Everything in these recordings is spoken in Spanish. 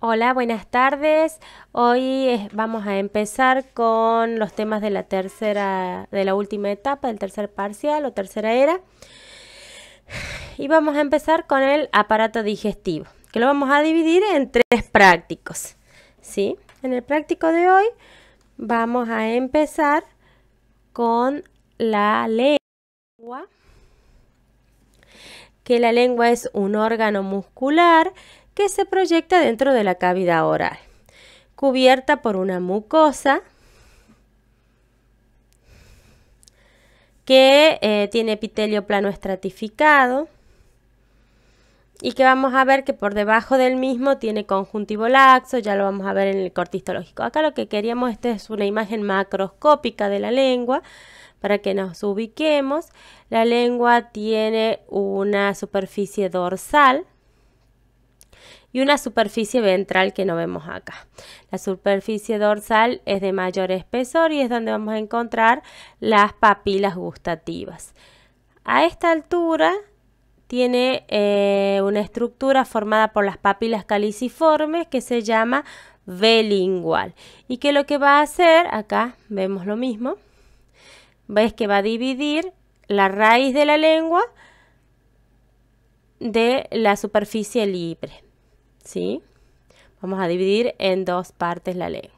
Hola, buenas tardes. Hoy eh, vamos a empezar con los temas de la tercera, de la última etapa, del tercer parcial o tercera era. Y vamos a empezar con el aparato digestivo, que lo vamos a dividir en tres prácticos. ¿sí? En el práctico de hoy vamos a empezar con la lengua, que la lengua es un órgano muscular que se proyecta dentro de la cavidad oral, cubierta por una mucosa que eh, tiene epitelio plano estratificado y que vamos a ver que por debajo del mismo tiene conjuntivo laxo, ya lo vamos a ver en el cortistológico. Acá lo que queríamos, esta es una imagen macroscópica de la lengua para que nos ubiquemos. La lengua tiene una superficie dorsal y una superficie ventral que no vemos acá. La superficie dorsal es de mayor espesor y es donde vamos a encontrar las papilas gustativas. A esta altura tiene eh, una estructura formada por las papilas caliciformes que se llama velingual. y que lo que va a hacer, acá vemos lo mismo, ves que va a dividir la raíz de la lengua de la superficie libre. ¿sí? Vamos a dividir en dos partes la lengua.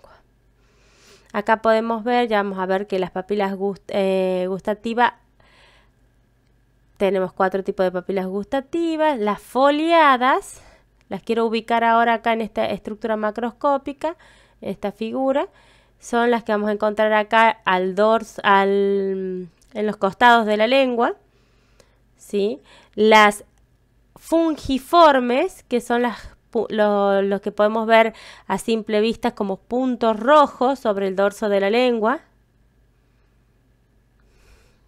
Acá podemos ver, ya vamos a ver que las papilas eh, gustativas, tenemos cuatro tipos de papilas gustativas, las foliadas, las quiero ubicar ahora acá en esta estructura macroscópica, en esta figura, son las que vamos a encontrar acá al en los costados de la lengua, ¿sí? Las fungiformes, que son las lo, los que podemos ver a simple vista como puntos rojos sobre el dorso de la lengua.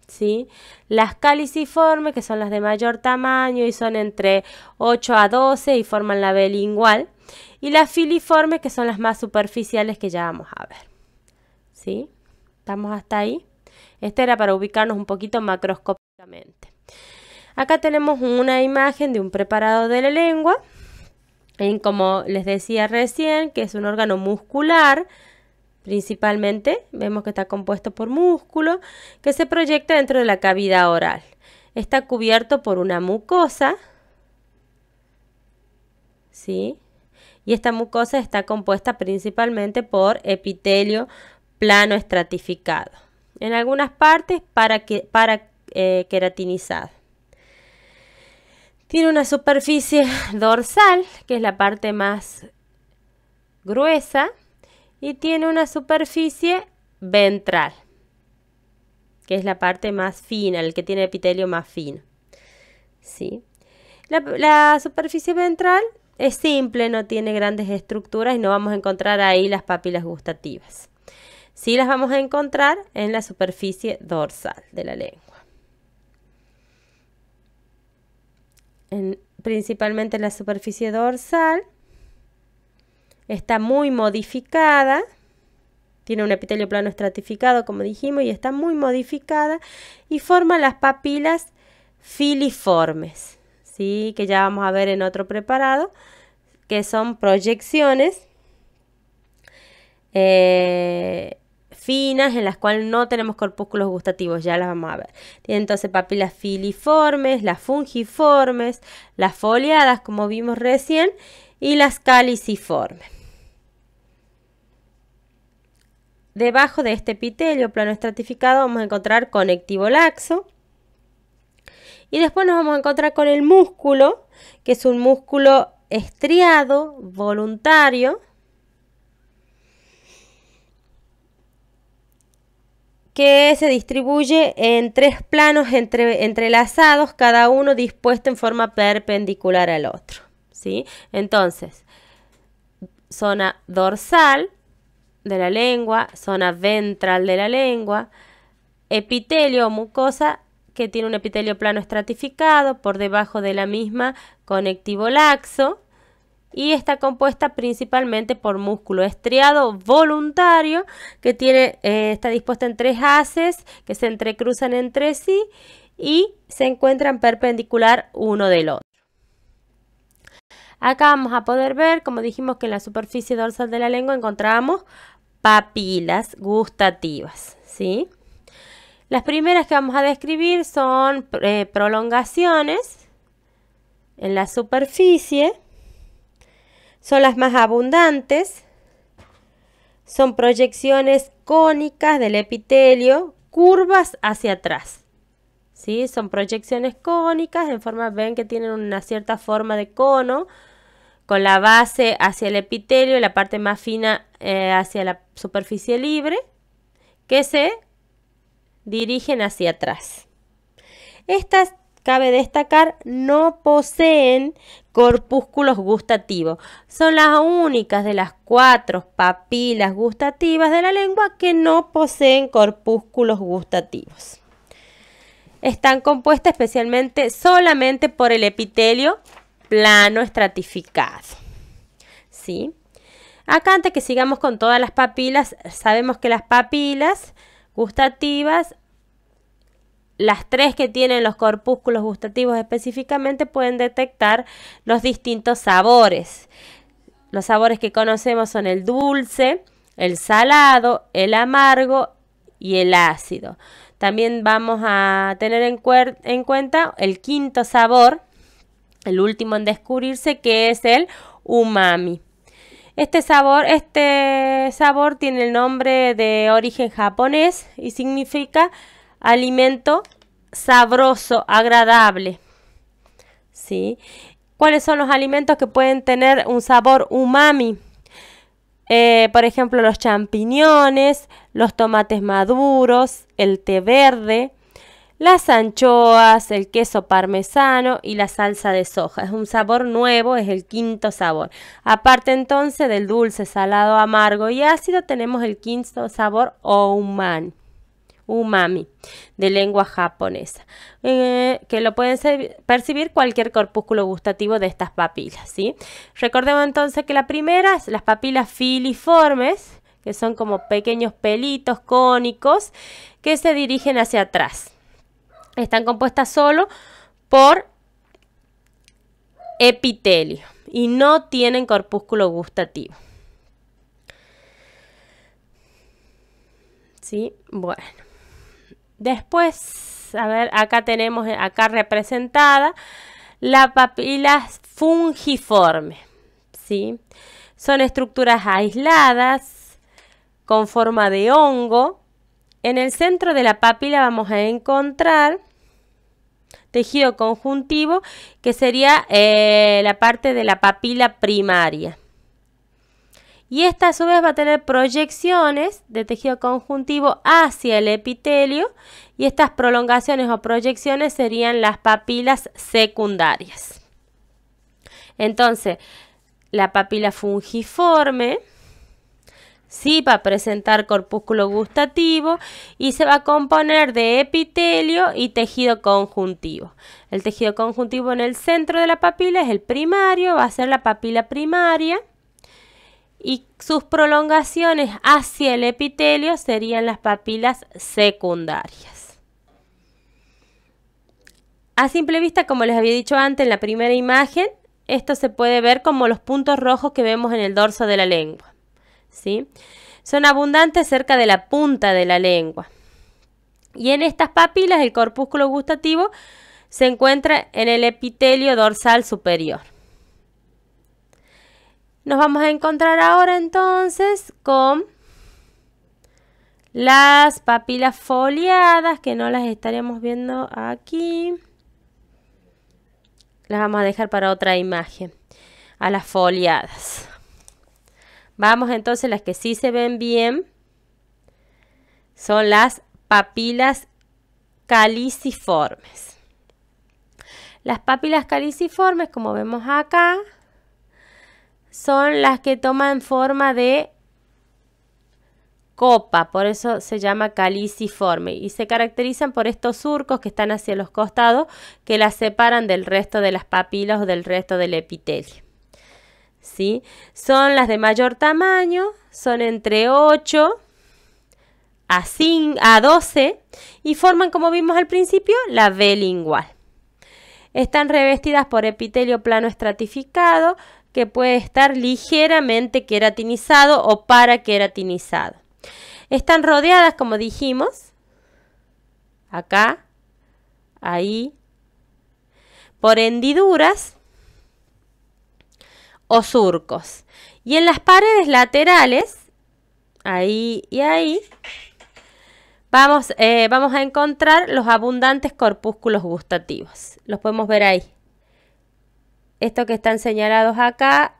¿Sí? Las caliciformes, que son las de mayor tamaño y son entre 8 a 12 y forman la B lingual. Y las filiformes, que son las más superficiales que ya vamos a ver. ¿Sí? ¿Estamos hasta ahí? Este era para ubicarnos un poquito macroscópicamente. Acá tenemos una imagen de un preparado de la lengua como les decía recién, que es un órgano muscular, principalmente, vemos que está compuesto por músculo, que se proyecta dentro de la cavidad oral. Está cubierto por una mucosa, ¿sí? Y esta mucosa está compuesta principalmente por epitelio plano estratificado. En algunas partes para, que, para eh, queratinizado. Tiene una superficie dorsal, que es la parte más gruesa, y tiene una superficie ventral, que es la parte más fina, el que tiene epitelio más fino. La, la superficie ventral es simple, no tiene grandes estructuras y no vamos a encontrar ahí las papilas gustativas. Sí las vamos a encontrar en la superficie dorsal de la lengua. principalmente en la superficie dorsal. Está muy modificada. Tiene un epitelio plano estratificado, como dijimos, y está muy modificada y forma las papilas filiformes, ¿sí? que ya vamos a ver en otro preparado, que son proyecciones eh, finas en las cuales no tenemos corpúsculos gustativos, ya las vamos a ver. Tiene entonces papilas filiformes, las fungiformes, las foliadas, como vimos recién, y las caliciformes. Debajo de este epitelio plano estratificado vamos a encontrar conectivo laxo. Y después nos vamos a encontrar con el músculo, que es un músculo estriado, voluntario, que se distribuye en tres planos entrelazados, cada uno dispuesto en forma perpendicular al otro. ¿sí? Entonces, zona dorsal de la lengua, zona ventral de la lengua, epitelio o mucosa que tiene un epitelio plano estratificado, por debajo de la misma conectivo laxo, y está compuesta principalmente por músculo estriado voluntario que tiene, eh, está dispuesta en tres haces que se entrecruzan entre sí y se encuentran perpendicular uno del otro. Acá vamos a poder ver, como dijimos que en la superficie dorsal de la lengua encontramos papilas gustativas, ¿sí? Las primeras que vamos a describir son eh, prolongaciones en la superficie son las más abundantes. Son proyecciones cónicas del epitelio, curvas hacia atrás. ¿Sí? Son proyecciones cónicas, en forma, ven que tienen una cierta forma de cono, con la base hacia el epitelio y la parte más fina eh, hacia la superficie libre, que se dirigen hacia atrás. Estas cabe destacar, no poseen corpúsculos gustativos. Son las únicas de las cuatro papilas gustativas de la lengua que no poseen corpúsculos gustativos. Están compuestas especialmente solamente por el epitelio plano estratificado. ¿Sí? Acá antes que sigamos con todas las papilas, sabemos que las papilas gustativas las tres que tienen los corpúsculos gustativos específicamente pueden detectar los distintos sabores. Los sabores que conocemos son el dulce, el salado, el amargo y el ácido. También vamos a tener en, cuenta el quinto sabor, el último en descubrirse, que es el umami. Este sabor, este sabor tiene el nombre de origen japonés y significa alimento sabroso, agradable. ¿Sí? ¿Cuáles son los alimentos que pueden tener un sabor umami? Eh, por ejemplo, los champiñones, los tomates maduros, el té verde, las anchoas, el queso parmesano y la salsa de soja. Es un sabor nuevo, es el quinto sabor. Aparte entonces del dulce, salado, amargo y ácido, tenemos el quinto sabor o umami de lengua japonesa, eh, que lo pueden percibir cualquier corpúsculo gustativo de estas papilas. ¿sí? Recordemos entonces que la primera es las papilas filiformes, que son como pequeños pelitos cónicos que se dirigen hacia atrás. Están compuestas solo por epitelio y no tienen corpúsculo gustativo. ¿Sí? Bueno. Después, a ver, acá tenemos, acá representada, la papila fungiforme. ¿sí? Son estructuras aisladas, con forma de hongo. En el centro de la papila vamos a encontrar tejido conjuntivo, que sería eh, la parte de la papila primaria y esta a su vez va a tener proyecciones de tejido conjuntivo hacia el epitelio y estas prolongaciones o proyecciones serían las papilas secundarias. Entonces, la papila fungiforme sí va a presentar corpúsculo gustativo y se va a componer de epitelio y tejido conjuntivo. El tejido conjuntivo en el centro de la papila es el primario, va a ser la papila primaria y sus prolongaciones hacia el epitelio serían las papilas secundarias. A simple vista, como les había dicho antes en la primera imagen, esto se puede ver como los puntos rojos que vemos en el dorso de la lengua. ¿sí? Son abundantes cerca de la punta de la lengua. Y en estas papilas el corpúsculo gustativo se encuentra en el epitelio dorsal superior. Nos vamos a encontrar ahora entonces con las papilas foliadas que no las estaremos viendo aquí. Las vamos a dejar para otra imagen. A las foliadas. Vamos entonces, las que sí se ven bien son las papilas caliciformes. Las papilas caliciformes, como vemos acá, son las que toman forma de copa, por eso se llama caliciforme, y se caracterizan por estos surcos que están hacia los costados que las separan del resto de las papilas o del resto del epitelio. ¿Sí? Son las de mayor tamaño, son entre 8 a, a 12 y forman, como vimos al principio, la B lingual. Están revestidas por epitelio plano estratificado, que puede estar ligeramente queratinizado o para queratinizado. Están rodeadas, como dijimos, acá, ahí, por hendiduras o surcos. Y en las paredes laterales, ahí y ahí, vamos, eh, vamos a encontrar los abundantes corpúsculos gustativos. Los podemos ver ahí. Esto que están señalados acá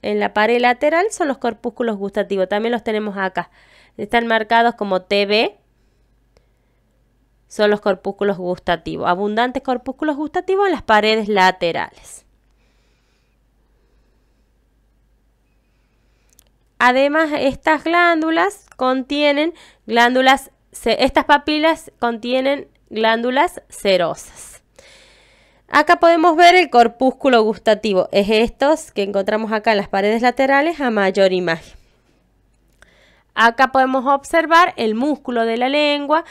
en la pared lateral son los corpúsculos gustativos. También los tenemos acá. Están marcados como TB. Son los corpúsculos gustativos. Abundantes corpúsculos gustativos en las paredes laterales. Además, estas glándulas contienen glándulas, estas papilas contienen glándulas serosas. Acá podemos ver el corpúsculo gustativo, es estos que encontramos acá en las paredes laterales a mayor imagen. Acá podemos observar el músculo de la lengua,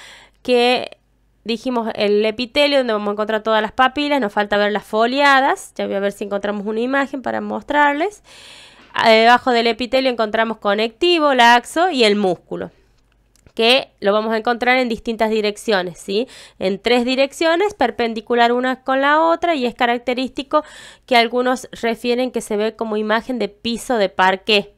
que dijimos el epitelio, donde vamos a encontrar todas las papilas, nos falta ver las foliadas, ya voy a ver si encontramos una imagen para mostrarles. Debajo del epitelio encontramos conectivo, laxo y el músculo que lo vamos a encontrar en distintas direcciones, ¿sí? En tres direcciones, perpendicular una con la otra y es característico que algunos refieren que se ve como imagen de piso de parque,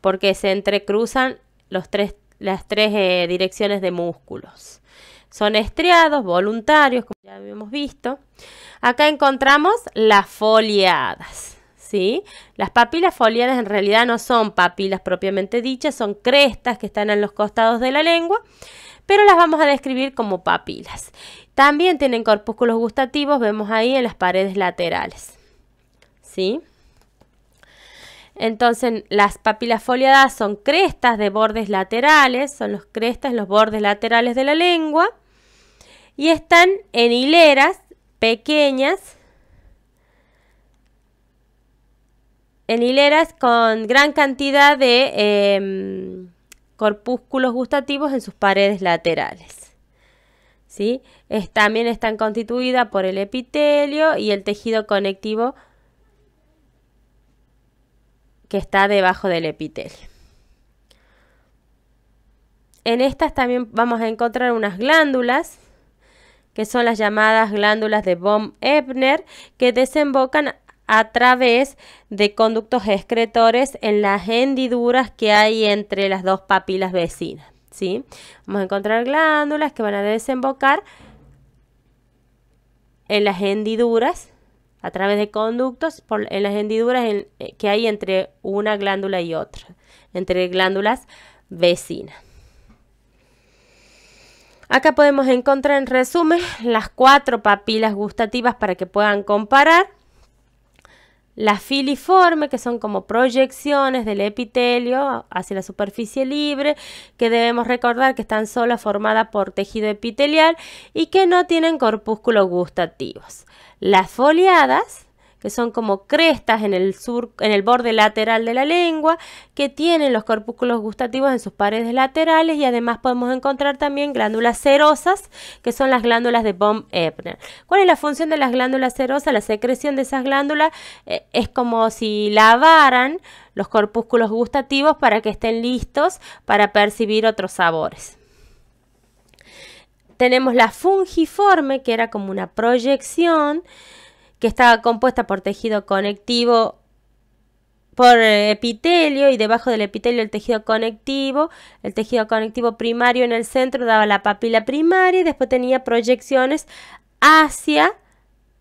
porque se entrecruzan los tres, las tres eh, direcciones de músculos. Son estriados, voluntarios, como ya habíamos visto. Acá encontramos las foliadas. Las papilas foliadas en realidad no son papilas propiamente dichas, son crestas que están en los costados de la lengua, pero las vamos a describir como papilas. También tienen corpúsculos gustativos, vemos ahí en las paredes laterales, Entonces, las papilas foliadas son crestas de bordes laterales, son los crestas, los bordes laterales de la lengua, y están en hileras pequeñas, en hileras con gran cantidad de em, corpúsculos gustativos en sus paredes laterales. ¿Sí? también están constituidas por el epitelio y el tejido conectivo que está debajo del epitelio. En estas también vamos a encontrar unas glándulas, que son las llamadas glándulas de von Ebner, que desembocan a través de conductos excretores en las hendiduras que hay entre las dos papilas vecinas. ¿sí? Vamos a encontrar glándulas que van a desembocar en las hendiduras a través de conductos por, en las hendiduras eh, que hay entre una glándula y otra, entre glándulas vecinas. Acá podemos encontrar en resumen las cuatro papilas gustativas para que puedan comparar las filiformes, que son como proyecciones del epitelio hacia la superficie libre, que debemos recordar que están solo formadas por tejido epitelial y que no tienen corpúsculos gustativos. Las foliadas, que son como crestas en el, sur, en el borde lateral de la lengua, que tienen los corpúsculos gustativos en sus paredes laterales y además podemos encontrar también glándulas serosas, que son las glándulas de baum Ebner. ¿Cuál es la función de las glándulas cerosas? La secreción de esas glándulas eh, es como si lavaran los corpúsculos gustativos para que estén listos para percibir otros sabores. Tenemos la fungiforme, que era como una proyección que estaba compuesta por tejido conectivo, por eh, epitelio y debajo del epitelio el tejido conectivo, el tejido conectivo primario en el centro daba la papila primaria y después tenía proyecciones hacia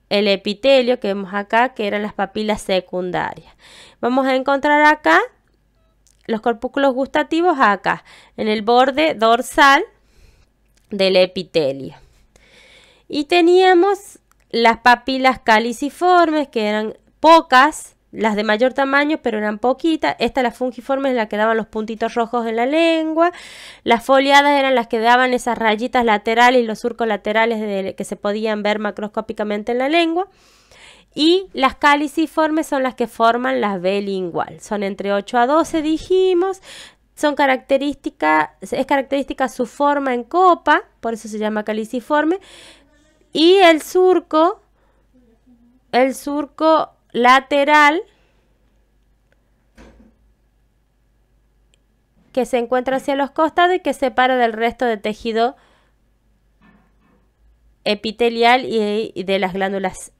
el epitelio que vemos acá, que eran las papilas secundarias. Vamos a encontrar acá los corpúsculos gustativos acá, en el borde dorsal del epitelio. Y teníamos las papilas caliciformes, que eran pocas, las de mayor tamaño, pero eran poquitas. Esta, fungiforme, fungiformes, la que daban los puntitos rojos en la lengua. Las foliadas eran las que daban esas rayitas laterales y los surcos laterales que se podían ver macroscópicamente en la lengua. Y las caliciformes son las que forman la B lingual. Son entre 8 a 12, dijimos. Son es característica su forma en copa, por eso se llama caliciforme. Y el surco, el surco lateral que se encuentra hacia los costados y que separa del resto del tejido epitelial y de las glándulas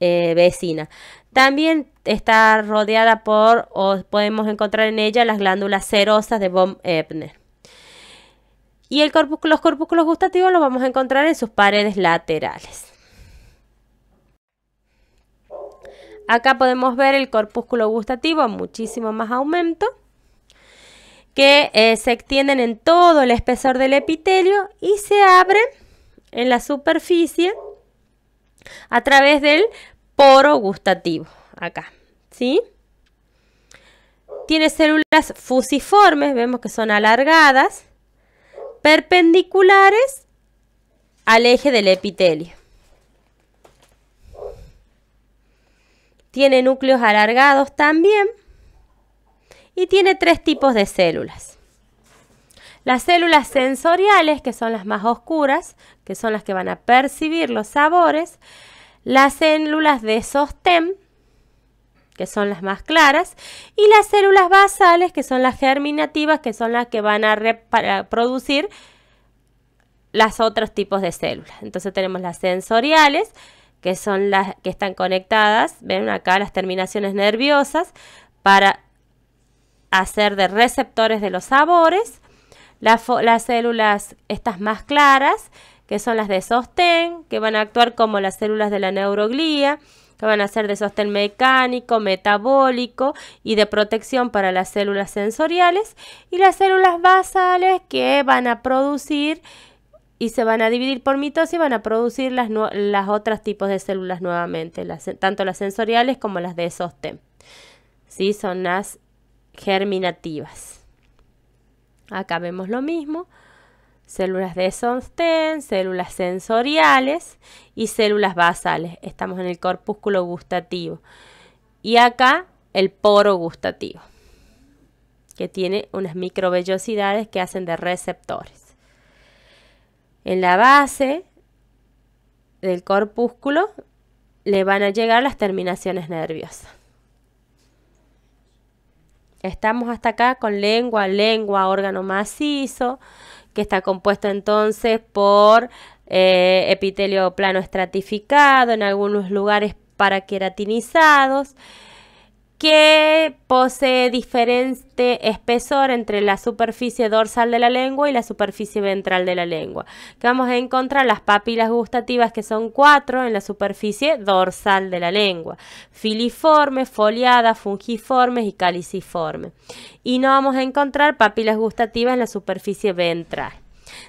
eh, vecinas. También está rodeada por, o podemos encontrar en ella, las glándulas serosas de von Ebner. Y los corpúsculos gustativos los vamos a encontrar en sus paredes laterales. Acá podemos ver el corpúsculo gustativo, muchísimo más aumento, que eh, se extienden en todo el espesor del epitelio y se abren en la superficie a través del poro gustativo, acá, ¿sí? Tiene células fusiformes, vemos que son alargadas, perpendiculares al eje del epitelio. Tiene núcleos alargados también y tiene tres tipos de células. Las células sensoriales, que son las más oscuras, que son las que van a percibir los sabores. Las células de sostén, que son las más claras, y las células basales, que son las germinativas, que son las que van a producir los otros tipos de células. Entonces tenemos las sensoriales, que son las que están conectadas, ven acá las terminaciones nerviosas, para hacer de receptores de los sabores. Las, las células, estas más claras, que son las de sostén, que van a actuar como las células de la neuroglía que van a ser de sostén mecánico, metabólico y de protección para las células sensoriales y las células basales que van a producir y se van a dividir por mitosis y van a producir las, las otras tipos de células nuevamente, tanto las sensoriales como las de sostén. ¿Sí? Son las germinativas. Acá vemos lo mismo células de Sonsten, células sensoriales y células basales. Estamos en el corpúsculo gustativo. Y acá el poro gustativo, que tiene unas microvellosidades que hacen de receptores. En la base del corpúsculo le van a llegar las terminaciones nerviosas. Estamos hasta acá con lengua, lengua, órgano macizo, que está compuesto entonces por eh, epitelio plano estratificado, en algunos lugares paraqueratinizados que posee diferente espesor entre la superficie dorsal de la lengua y la superficie ventral de la lengua. vamos a encontrar las papilas gustativas que son cuatro en la superficie dorsal de la lengua. Filiformes, foliadas, fungiformes y caliciformes. Y no vamos a encontrar papilas gustativas en la superficie ventral.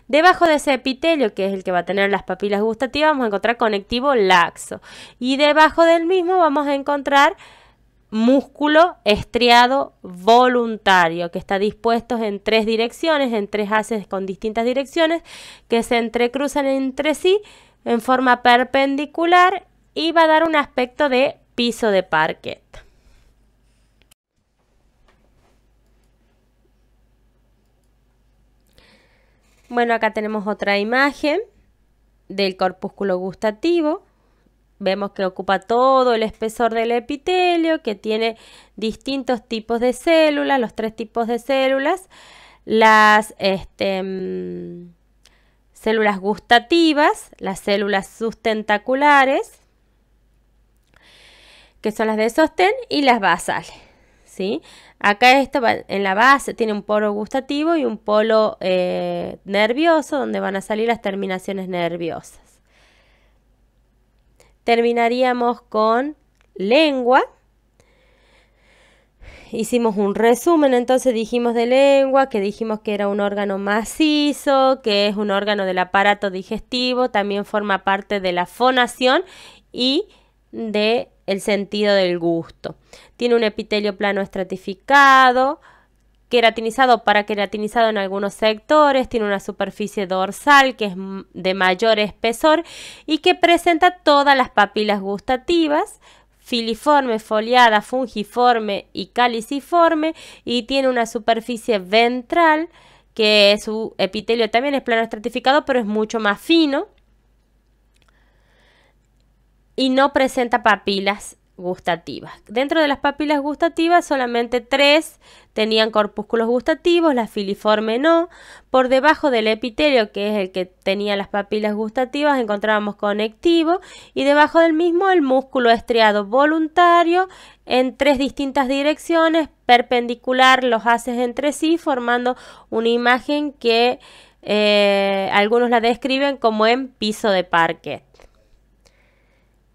Debajo de ese epitelio, que es el que va a tener las papilas gustativas, vamos a encontrar conectivo laxo. Y debajo del mismo vamos a encontrar músculo estriado voluntario que está dispuesto en tres direcciones, en tres haces con distintas direcciones que se entrecruzan entre sí en forma perpendicular y va a dar un aspecto de piso de parquet. Bueno, acá tenemos otra imagen del corpúsculo gustativo Vemos que ocupa todo el espesor del epitelio, que tiene distintos tipos de células, los tres tipos de células, las este, mm, células gustativas, las células sustentaculares, que son las de sostén, y las basales. ¿Sí? Acá esto en la base tiene un polo gustativo y un polo eh, nervioso donde van a salir las terminaciones nerviosas terminaríamos con lengua. Hicimos un resumen, entonces dijimos de lengua, que dijimos que era un órgano macizo, que es un órgano del aparato digestivo, también forma parte de la fonación y de el sentido del gusto. Tiene un epitelio plano estratificado, queratinizado para queratinizado en algunos sectores, tiene una superficie dorsal que es de mayor espesor y que presenta todas las papilas gustativas, filiforme, foliada, fungiforme y caliciforme y tiene una superficie ventral que su epitelio también es plano estratificado pero es mucho más fino y no presenta papilas gustativas. Dentro de las papilas gustativas solamente tres tenían corpúsculos gustativos, la filiforme no. Por debajo del epitelio, que es el que tenía las papilas gustativas, encontrábamos conectivo y debajo del mismo el músculo estriado voluntario en tres distintas direcciones, perpendicular los haces entre sí, formando una imagen que eh, algunos la describen como en piso de parquet.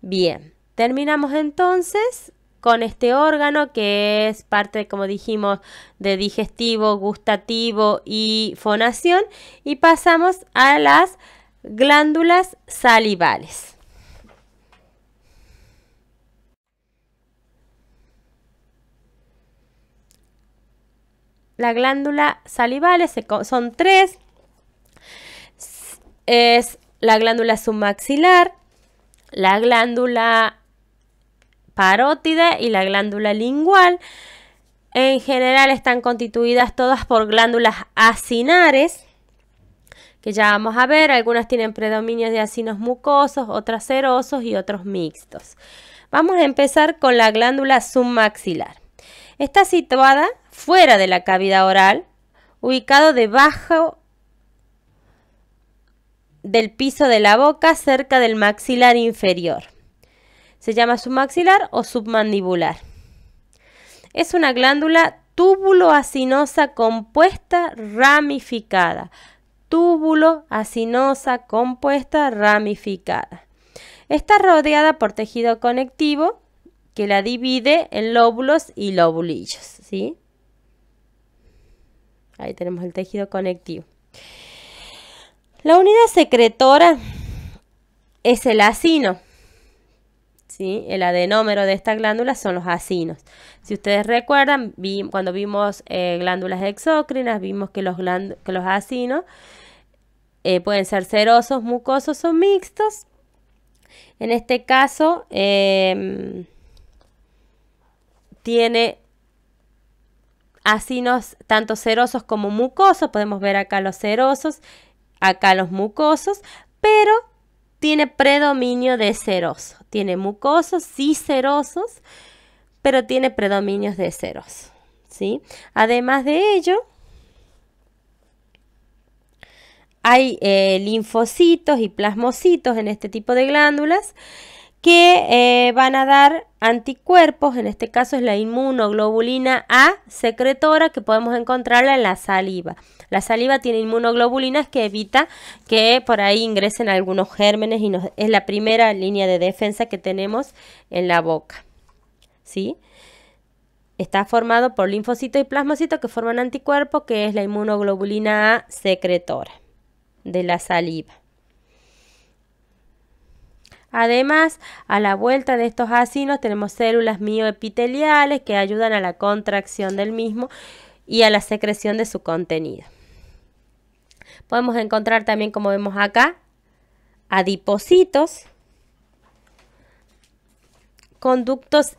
Bien. Terminamos entonces con este órgano que es parte, como dijimos, de digestivo, gustativo y fonación. Y pasamos a las glándulas salivales. La glándula salivales son tres. Es la glándula submaxilar, la glándula parótida y la glándula lingual. En general están constituidas todas por glándulas acinares, que ya vamos a ver. Algunas tienen predominio de acinos mucosos, otras serosos y otros mixtos. Vamos a empezar con la glándula submaxilar. Está situada fuera de la cavidad oral, ubicado debajo del piso de la boca, cerca del maxilar inferior. Se llama submaxilar o submandibular. Es una glándula túbulo-acinosa compuesta ramificada. Túbulo-acinosa compuesta ramificada. Está rodeada por tejido conectivo que la divide en lóbulos y lobulillos. ¿sí? Ahí tenemos el tejido conectivo. La unidad secretora es el acino. El adenómero de esta glándula son los acinos. Si ustedes recuerdan, cuando vimos eh, glándulas exócrinas, vimos que los, acinos eh, pueden ser serosos, mucosos o mixtos. En este caso, em, tiene acinos tanto serosos como mucosos. Podemos ver acá los serosos, acá los mucosos, pero tiene predominio de seroso. Tiene mucosos, sí serosos, pero tiene predominios de ceros. ¿sí? Además de ello, hay eh, linfocitos y plasmocitos en este tipo de glándulas que eh, van a dar anticuerpos, en este caso es la inmunoglobulina A secretora que podemos encontrarla en la saliva. La saliva tiene inmunoglobulinas que evita que por ahí ingresen algunos gérmenes y es la primera línea de defensa que tenemos en la boca. Está formado por linfocito y plasmocitos que forman anticuerpos, que es la inmunoglobulina A secretora de la saliva. Además, a la vuelta de estos acinos tenemos células mioepiteliales que ayudan a la contracción del mismo y a la secreción de su contenido. Podemos encontrar también, como vemos acá, adipocitos, conductos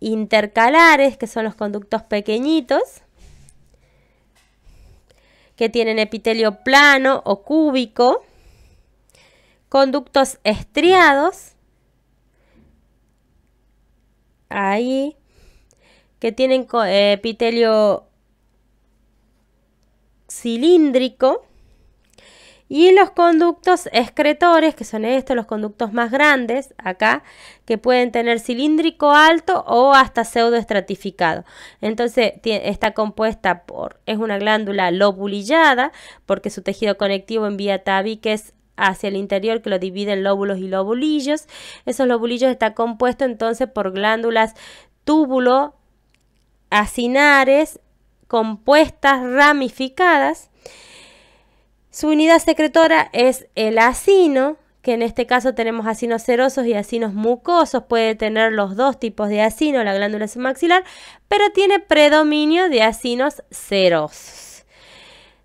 intercalares, que son los conductos pequeñitos, que tienen epitelio plano o cúbico, conductos estriados, ahí, que tienen eh, epitelio cilíndrico, y los conductos excretores, que son estos, los conductos más grandes, acá, que pueden tener cilíndrico alto o hasta pseudoestratificado. Entonces está compuesta por, es una glándula lobulillada, porque su tejido conectivo envía vía tabique es hacia el interior que lo divide en lóbulos y lobulillos. Esos lobulillos están compuestos entonces por glándulas túbulo, acinares, compuestas, ramificadas. Su unidad secretora es el acino, que en este caso tenemos acinos serosos y acinos mucosos, puede tener los dos tipos de acino, la glándula submaxilar, pero tiene predominio de acinos serosos.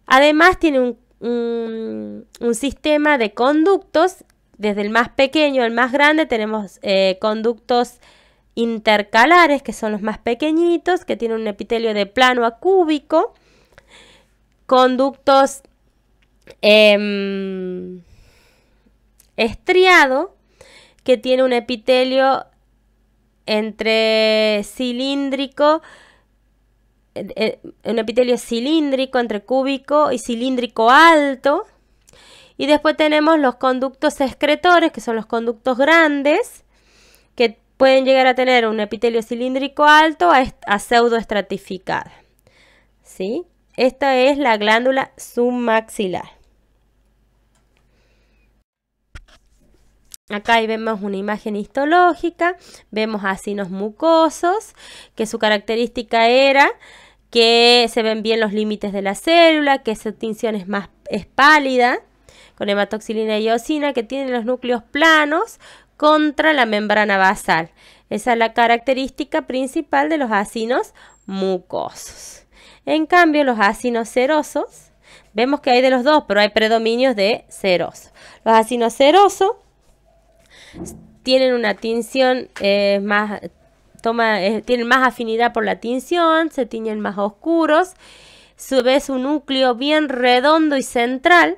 Además tiene un un, sistema de conductos, desde el más pequeño al más grande tenemos eh, conductos intercalares, que son los más pequeñitos, que tienen un epitelio de plano a cúbico, conductos em, estriado, que tiene un epitelio entre cilíndrico eh, eh, un epitelio cilíndrico entre cúbico y cilíndrico alto. Y después tenemos los conductos excretores, que son los conductos grandes, que pueden llegar a tener un epitelio cilíndrico alto a, pseudoestratificado. ¿Sí? Esta es la glándula submaxilar. Acá vemos una imagen histológica, vemos acinos mucosos, que su característica era que se ven bien los límites de la célula, que esa tinción es más pálida, con hematoxilina y eosina, que tienen los núcleos planos contra la membrana basal. Esa es la característica principal de los acinos mucosos. En cambio, los acinos serosos, vemos que hay de los dos, pero hay predominios de seroso. Los acinos serosos tienen una tinción eh, más eh, tienen más afinidad por la tinción, se tiñen más oscuros, su vez un núcleo bien redondo y central.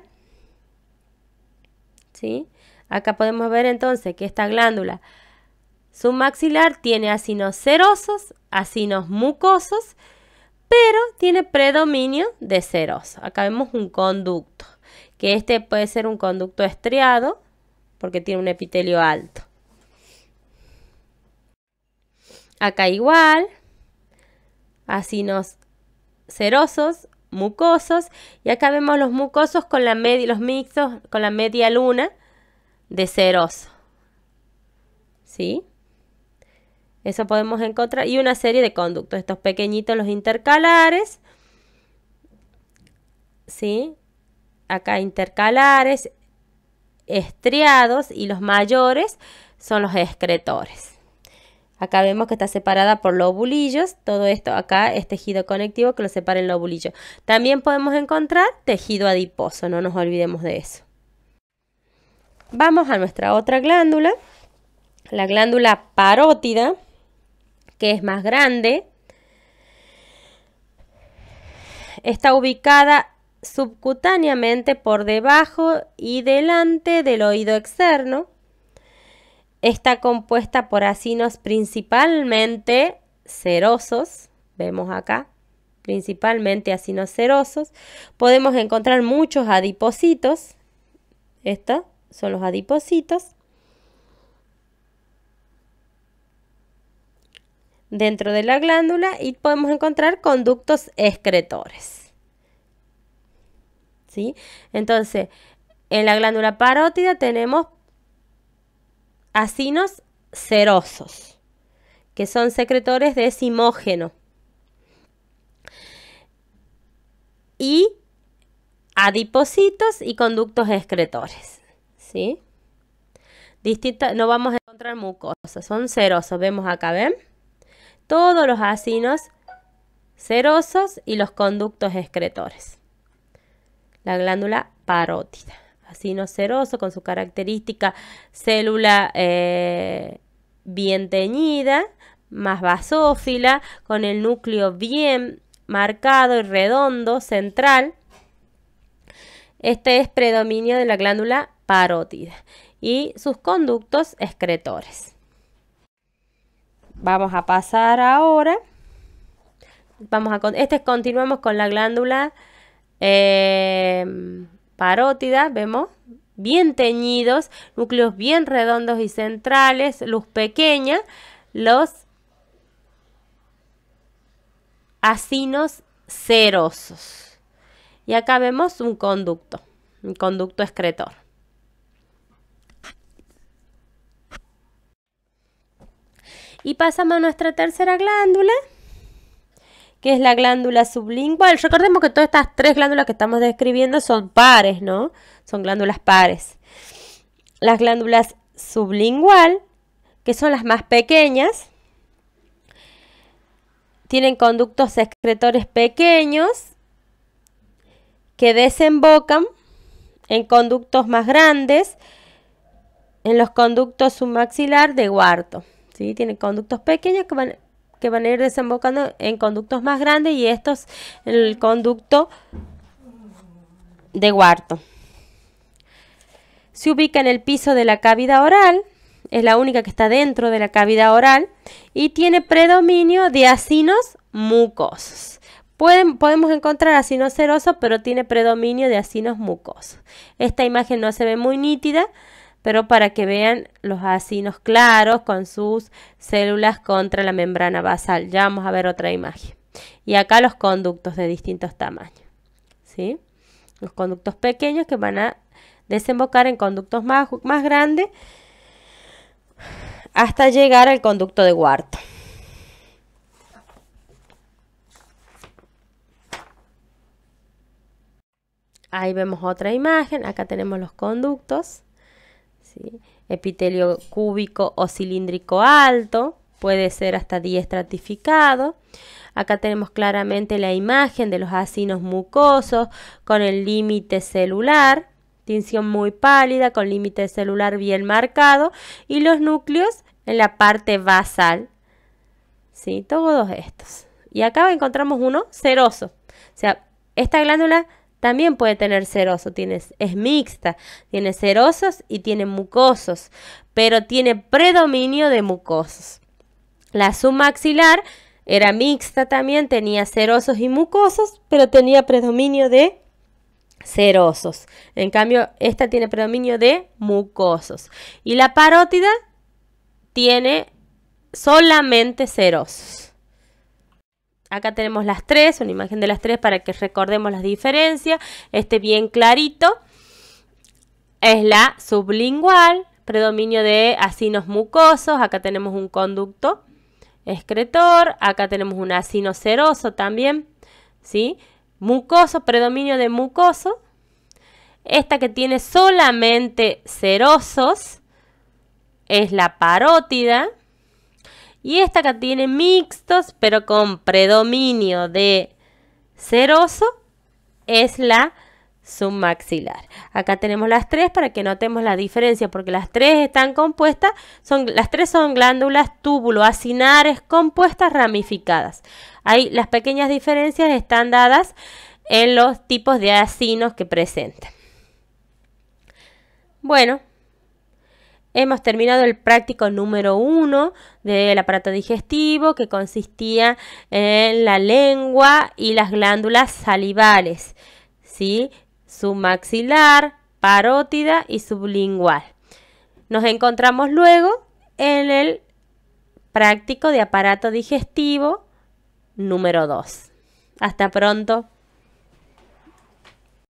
¿Sí? Acá podemos ver entonces que esta glándula submaxilar tiene acinos serosos, acinos mucosos, pero tiene predominio de seroso. Acá vemos un conducto, que este puede ser un conducto estriado porque tiene un epitelio alto. Acá igual. Así nos cerosos, mucosos. Y acá vemos los mucosos con la media, los mixtos con la media luna de ceroso. ¿Sí? Eso podemos encontrar. Y una serie de conductos. Estos pequeñitos, los intercalares. ¿Sí? Acá intercalares, estriados y los mayores son los excretores. Acá vemos que está separada por lobulillos. Todo esto acá es tejido conectivo que lo separa el lobulillo. También podemos encontrar tejido adiposo, no nos olvidemos de eso. Vamos a nuestra otra glándula, la glándula parótida, que es más grande. Está ubicada subcutáneamente por debajo y delante del oído externo Está compuesta por acinos principalmente cerosos, vemos acá, principalmente acinos cerosos. Podemos encontrar muchos adipocitos, estos son los adipocitos. dentro de la glándula y podemos encontrar conductos excretores. Entonces, en la glándula parótida tenemos asinos cerosos, que son secretores de simógeno. Y adipocitos y conductos excretores. ¿sí? no vamos a encontrar mucosas, son cerosos. Vemos acá, ¿ven? Todos los asinos cerosos y los conductos excretores. La glándula parótida. Sinoceroso, con su característica célula eh, bien teñida, más basófila, con el núcleo bien marcado y redondo, central. Este es predominio de la glándula parótida y sus conductos excretores. Vamos a pasar ahora. Vamos a, este continuamos con la glándula eh, parótida vemos, bien teñidos, núcleos bien redondos y centrales, luz pequeña, los acinos cerosos. Y acá vemos un conducto, un conducto excretor. Y pasamos a nuestra tercera glándula que es la glándula sublingual. Recordemos que todas estas tres glándulas que estamos describiendo son pares, ¿no? Son glándulas pares. Las glándulas sublingual, que son las más pequeñas, tienen conductos excretores pequeños que desembocan en conductos más grandes, en los conductos submaxilar de Guarto. ¿sí? Tienen conductos pequeños que van que van a ir desembocando en conductos más grandes y estos es el conducto de Guarto. Se ubica en el piso de la cavidad oral, es la única que está dentro de la cavidad oral y tiene predominio de acinos mucosos. podemos encontrar acinos serosos, pero tiene predominio de acinos mucosos. Esta imagen no se ve muy nítida, pero para que vean los acinos claros con sus células contra la membrana basal. Ya vamos a ver otra imagen. Y acá los conductos de distintos tamaños. ¿sí? Los conductos pequeños que van a desembocar en conductos más, grandes hasta llegar al conducto de huarto. Ahí vemos otra imagen, acá tenemos los conductos. Epitelio cúbico o cilíndrico alto, puede ser hasta 10 estratificado. Acá tenemos claramente la imagen de los acinos mucosos con el límite celular, tinción muy pálida con límite celular bien marcado y los núcleos en la parte basal. ¿Sí? Todos estos. Y acá encontramos uno seroso. O sea, esta glándula también puede tener seroso, es mixta, tiene serosos y tiene mucosos, pero tiene predominio de mucosos. La submaxilar era mixta también, tenía serosos y mucosos, pero tenía predominio de serosos. En cambio, esta tiene predominio de mucosos. Y la parótida tiene solamente serosos. Acá tenemos las tres, una imagen de las tres para que recordemos las diferencias, Este bien clarito. Es la sublingual, predominio de acinos mucosos, acá tenemos un conducto excretor, acá tenemos un acino seroso también, ¿sí? Mucoso, predominio de mucoso. Esta que tiene solamente serosos es la parótida, y esta que tiene mixtos, pero con predominio de seroso, es la submaxilar. Acá tenemos las tres para que notemos la diferencia, porque las tres están compuestas, son, las tres son glándulas acinares, compuestas ramificadas. Ahí las pequeñas diferencias están dadas en los tipos de acinos que presentan. Bueno, Hemos terminado el práctico número uno del aparato digestivo que consistía en la lengua y las glándulas salivales, ¿sí? submaxilar, parótida y sublingual. Nos encontramos luego en el práctico de aparato digestivo número 2. Hasta pronto.